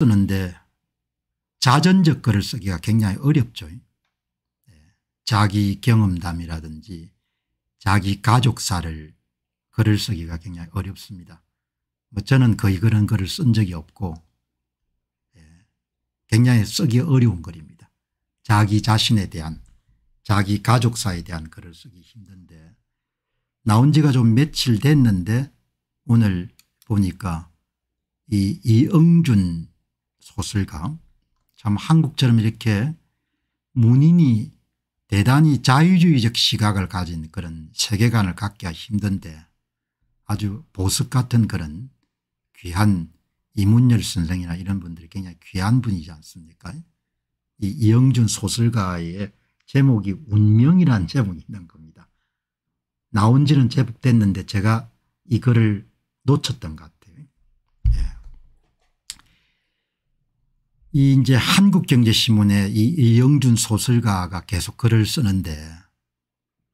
쓰는데 자전적 글을 쓰기가 굉장히 어렵죠. 예. 자기 경험담이라든지 자기 가족사를 글을 쓰기가 굉장히 어렵습니다. 뭐 저는 거의 그런 글을 쓴 적이 없고 예. 굉장히 쓰기 어려운 글입니다. 자기 자신에 대한 자기 가족사에 대한 글을 쓰기 힘든데 나온 지가 좀 며칠 됐는데 오늘 보니까 이 이응준 소설가. 참 한국처럼 이렇게 문인이 대단히 자유주의적 시각을 가진 그런 세계관을 갖기가 힘든데 아주 보석 같은 그런 귀한 이문열 선생이나 이런 분들이 굉장히 귀한 분이지 않습니까 이 이영준 소설가의 제목이 운명이라는 제목이 있는 겁니다. 나온 지는 제법 됐는데 제가 이 글을 놓쳤던 것 같아요. 이 이제 한국경제신문에 이영준 소설가가 계속 글을 쓰는데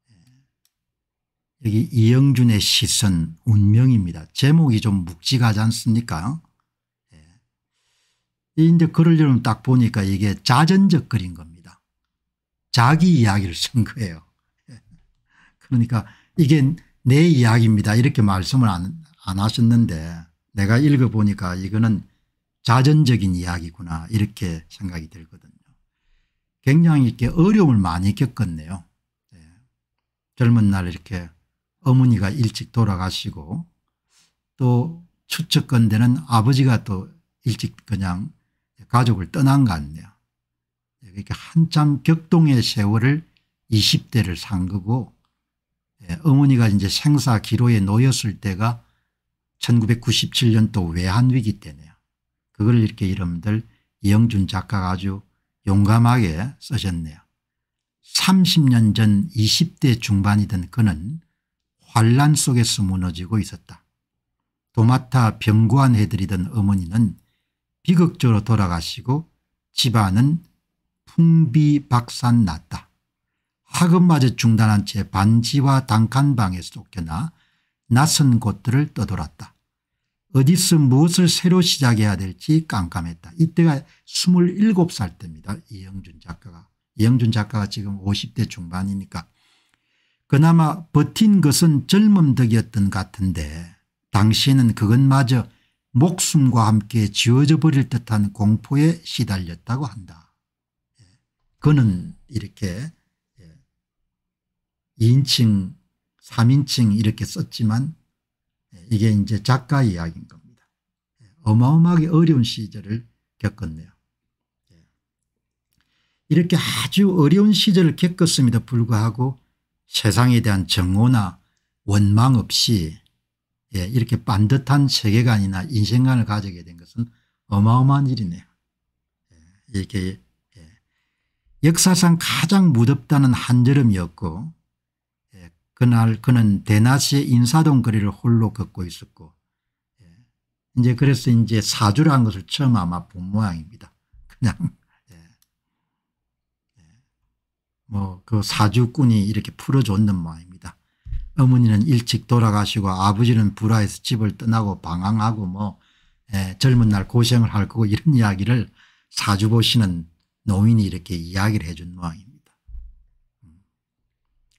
예. 여기 이영준의 시선 운명입니다. 제목이 좀 묵직하지 않습니까? 예. 이 이제 글을 여러분 딱 보니까 이게 자전적 글인 겁니다. 자기 이야기를 쓴 거예요. 예. 그러니까 이게 내 이야기입니다. 이렇게 말씀을 안, 안 하셨는데 내가 읽어보니까 이거는 자전적인 이야기구나 이렇게 생각이 들거든요. 굉장히 이렇게 어려움을 많이 겪었네요. 네. 젊은 날 이렇게 어머니가 일찍 돌아가시고 또 추측건대는 아버지가 또 일찍 그냥 가족을 떠난 것 같네요. 예, 그러니 한참 격동의 세월을 20대를 산 거고 예, 어머니가 이제 생사 기로에 놓였을 때가 1997년도 외환위기 때네요. 그걸 이렇게 여러분들 이영준 작가가 아주 용감하게 써셨네요 30년 전 20대 중반이던 그는 환란 속에서 무너지고 있었다. 도맡아 병구안해드리던 어머니는 비극적으로 돌아가시고 집안은 풍비박산 났다. 학업마저 중단한 채 반지와 단칸방에 쫓겨나 낯선 곳들을 떠돌았다. 어디서 무엇을 새로 시작해야 될지 깜깜했다. 이때가 27살 때입니다. 이영준 작가가. 이영준 작가가 지금 50대 중반이니까. 그나마 버틴 것은 젊음 덕이었던 같은데 당시에는 그것마저 목숨과 함께 지워져 버릴 듯한 공포에 시달렸다고 한다. 예. 그는 이렇게 2인칭 예. 3인칭 이렇게 썼지만 이게 이제 작가 이야기인 겁니다. 어마어마하게 어려운 시절을 겪었네요. 이렇게 아주 어려운 시절을 겪었음에도 불구하고 세상에 대한 정오나 원망 없이 예, 이렇게 반듯한 세계관이나 인생관을 가지게 된 것은 어마어마한 일이네요. 예, 이렇게 예. 역사상 가장 무덥다는 한여름이었고 그날 그는 대낮에 인사동 거리를 홀로 걷고 있었고 예. 이제 그래서 이제 사주란 것을 처음 아마 본 모양입니다. 그냥 예. 예. 뭐그 사주꾼이 이렇게 풀어줬는 모양입니다. 어머니는 일찍 돌아가시고 아버지는 불화해서 집을 떠나고 방황하고 뭐 예, 젊은 날 고생을 할 거고 이런 이야기를 사주보시는 노인이 이렇게 이야기를 해준 모양입니다.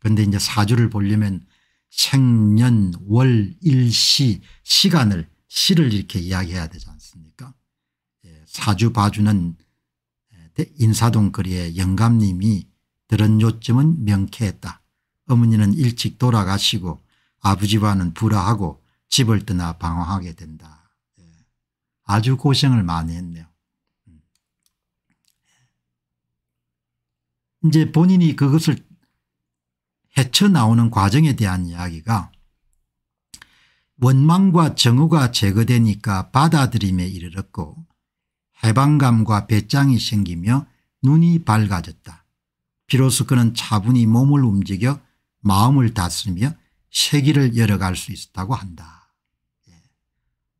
그런데 이제 사주를 보려면 생년 월 일시 시간을 시를 이렇게 이야기해야 되지 않습니까 예, 사주 봐주는 예, 인사동 거리의 영감님이 들은 요점은 명쾌했다. 어머니는 일찍 돌아가시고 아버지와는 불화하고 집을 떠나 방황하게 된다. 예, 아주 고생을 많이 했네요. 음. 이제 본인이 그것을 헤쳐나오는 과정에 대한 이야기가 원망과 정우가 제거되니까 받아들임에 이르렀고 해방감과 배짱이 생기며 눈이 밝아졌다. 비로소 그는 차분히 몸을 움직여 마음을 다스며 세기를 열어갈 수 있었다고 한다. 예.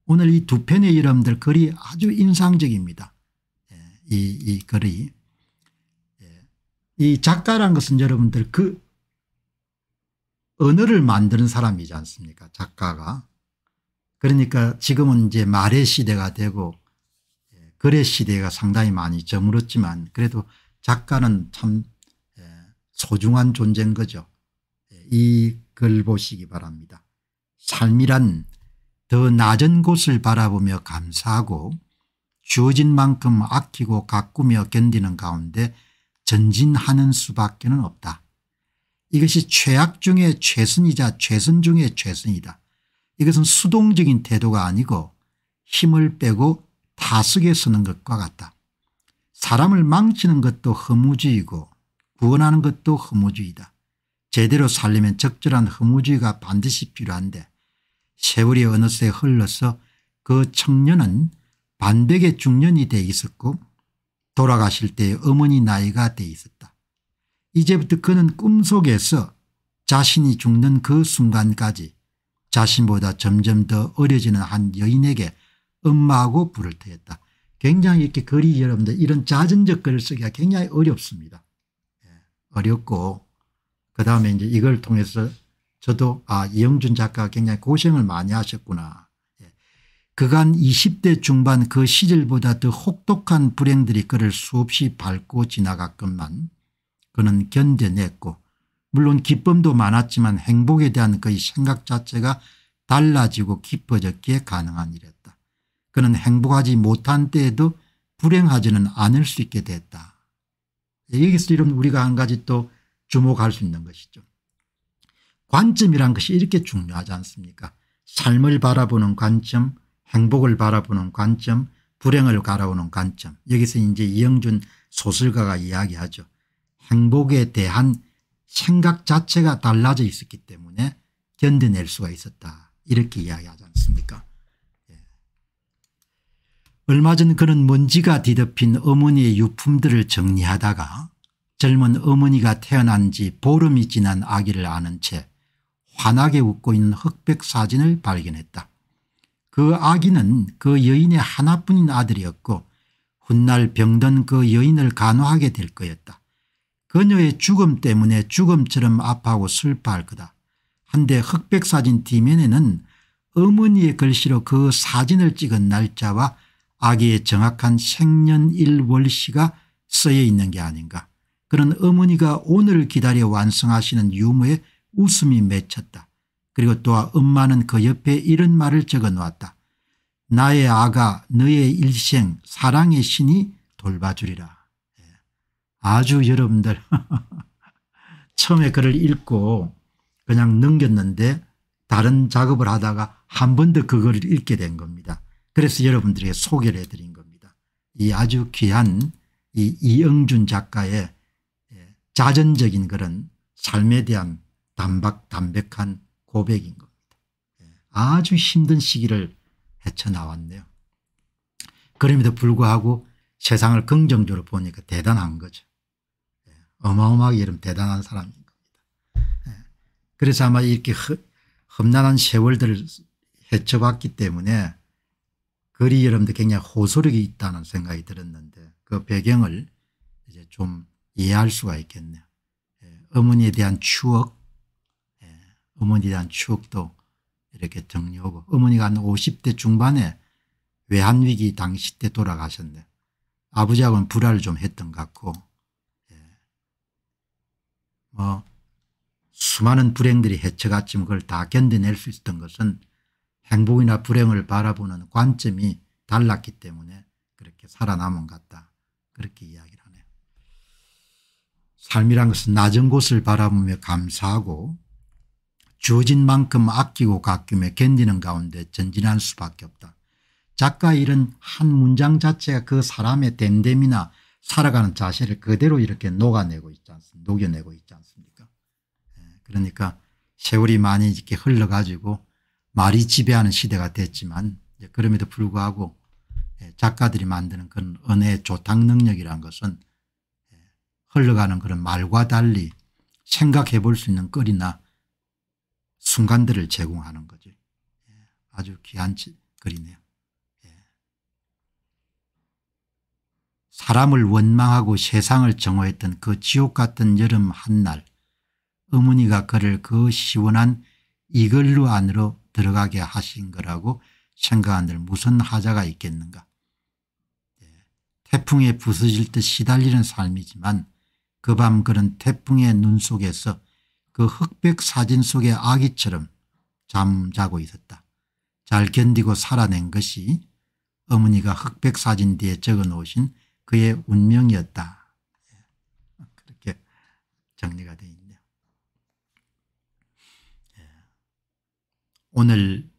오늘 이 두 편의 이름들 글이 아주 인상적입니다. 예, 이, 이 글이. 예. 이 작가란 것은 여러분들 그 언어를 만드는 사람이지 않습니까 작가가. 그러니까 지금은 이제 말의 시대가 되고 예, 글의 시대가 상당히 많이 저물었지만 그래도 작가는 참 예, 소중한 존재인 거죠. 예, 이글 보시기 바랍니다. 삶이란 더 낮은 곳을 바라보며 감사하고 주어진 만큼 아끼고 가꾸며 견디는 가운데 전진하는 수밖에 없다. 이것이 최악 중의 최선이자 최선 중의 최선이다. 이것은 수동적인 태도가 아니고 힘을 빼고 타석에 서는 것과 같다. 사람을 망치는 것도 허무주의고 구원하는 것도 허무주의다. 제대로 살려면 적절한 허무주의가 반드시 필요한데 세월이 어느새 흘러서 그 청년은 반백의 중년이 돼 있었고 돌아가실 때 어머니 나이가 돼 있었다. 이제부터 그는 꿈속에서 자신이 죽는 그 순간까지 자신보다 점점 더 어려지는 한 여인에게 엄마하고 부를 터였다. 굉장히 이렇게 글이 여러분들 이런 자전적 글을 쓰기가 굉장히 어렵습니다. 예, 어렵고 그다음에 이제 이걸 통해서 저도 아 이영준 작가가 굉장히 고생을 많이 하셨구나. 예, 그간 20대 중반 그 시절보다 더 혹독한 불행들이 그를 수없이 밟고 지나갔건만 그는 견뎌냈고 물론 기쁨도 많았지만 행복에 대한 그의 생각 자체가 달라지고 깊어졌기에 가능한 일이었다. 그는 행복하지 못한 때에도 불행하지는 않을 수 있게 됐다. 여기서 이런 우리가 한 가지 또 주목할 수 있는 것이죠. 관점이란 것이 이렇게 중요하지 않습니까 삶을 바라보는 관점 행복을 바라보는 관점 불행을 바라보는 관점 여기서 이제 이영준 소설가가 이야기하죠. 행복에 대한 생각 자체가 달라져 있었기 때문에 견뎌낼 수가 있었다 이렇게 이야기하지 않습니까 예. 얼마 전그런 먼지가 뒤덮인 어머니의 유품들을 정리하다가 젊은 어머니가 태어난 지 보름이 지난 아기를 아는 채 환하게 웃고 있는 흑백 사진을 발견했다. 그 아기는 그 여인의 하나뿐인 아들이었고 훗날 병든 그 여인을 간호하게 될 거였다. 그녀의 죽음 때문에 죽음처럼 아파하고 슬퍼할 거다. 한데 흑백사진 뒷면에는 어머니의 글씨로 그 사진을 찍은 날짜와 아기의 정확한 생년일월시가 쓰여 있는 게 아닌가. 그런 어머니가 오늘을 기다려 완성하시는 유머에 웃음이 맺혔다. 그리고 또한 엄마는 그 옆에 이런 말을 적어놓았다. 나의 아가 너의 일생 사랑의 신이 돌봐주리라. 아주 여러분들 처음에 글을 읽고 그냥 넘겼는데 다른 작업을 하다가 한 번 더 그걸 읽게 된 겁니다. 그래서 여러분들에게 소개를 해드린 겁니다. 이 아주 귀한 이 이영준 작가의 예, 자전적인 그런 삶에 대한 담박, 담백한 고백인 겁니다. 예, 아주 힘든 시기를 헤쳐나왔네요. 그럼에도 불구하고 세상을 긍정적으로 보니까 대단한 거죠. 어마어마하게 이름 대단한 사람인 겁니다. 예. 그래서 아마 이렇게 험난한 세월들을 헤쳐봤기 때문에 글이 여러분들 굉장히 호소력이 있다는 생각이 들었는데 그 배경을 이제 좀 이해할 수가 있겠네요. 예. 어머니에 대한 추억, 예. 어머니에 대한 추억도 이렇게 정리하고 어머니가 한 50대 중반에 외환위기 당시 때돌아가셨네 아버지하고는 불화를 좀 했던 것 같고 뭐 수많은 불행들이 헤쳐갔지만 그걸 다 견뎌낼 수 있었던 것은 행복이나 불행을 바라보는 관점이 달랐기 때문에 그렇게 살아남은 같다. 그렇게 이야기를 하네요. 삶이란 것은 낮은 곳을 바라보며 감사하고 주어진 만큼 아끼고 가꾸며 견디는 가운데 전진할 수밖에 없다. 작가 일은 한 문장 자체가 그 사람의 댐댐이나 살아가는 자세를 그대로 이렇게 녹아내고 있지 않습니까? 녹여내고 있지 않습니까? 예, 그러니까 세월이 많이 이렇게 흘러가지고 말이 지배하는 시대가 됐지만 그럼에도 불구하고 예, 작가들이 만드는 그런 언어의 조탁 능력이란 것은 예, 흘러가는 그런 말과 달리 생각해 볼 수 있는 글이나 순간들을 제공하는 거죠. 아주 귀한 글이네요. 사람을 원망하고 세상을 정화했던그 지옥 같은 여름 한날 어머니가 그를 그 시원한 이글루 안으로 들어가게 하신 거라고 생각한들 무슨 하자가 있겠는가. 예, 태풍에 부서질 듯 시달리는 삶이지만 그 밤 그런 태풍의 눈 속에서 그 흑백 사진 속의 아기처럼 잠자고 있었다. 잘 견디고 살아낸 것이 어머니가 흑백 사진 뒤에 적어놓으신 그의 운명이었다. 그렇게 정리가 되어 있네요. 예. 오늘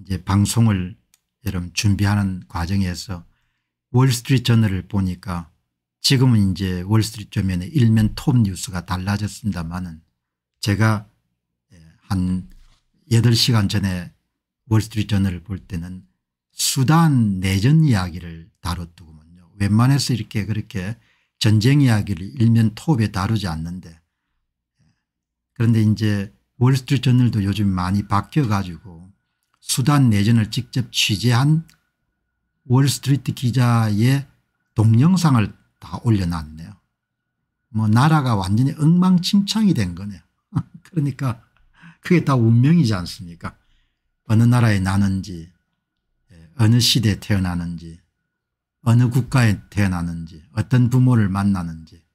이제 방송을 여러분 준비하는 과정에서 월스트리트 저널을 보니까 지금은 이제 월스트리트 저면의 일면 톱 뉴스가 달라졌습니다만은 제가 예, 한 8시간 전에 월스트리트 저널을 볼 때는 수단 내전 이야기를 다뤘더구먼. 웬만해서 이렇게 그렇게 전쟁 이야기를 일면 톱에 다루지 않는데 그런데 이제 월스트리트 저널도 요즘 많이 바뀌어 가지고 수단 내전을 직접 취재한 월스트리트 기자의 동영상을 다 올려놨네요. 뭐 나라가 완전히 엉망진창이 된 거네요. 그러니까 그게 다 운명이지 않습니까 어느 나라에 나는지 예, 어느 시대에 태어나는지 어느 국가에 태어나는지 어떤 부모를 만나는지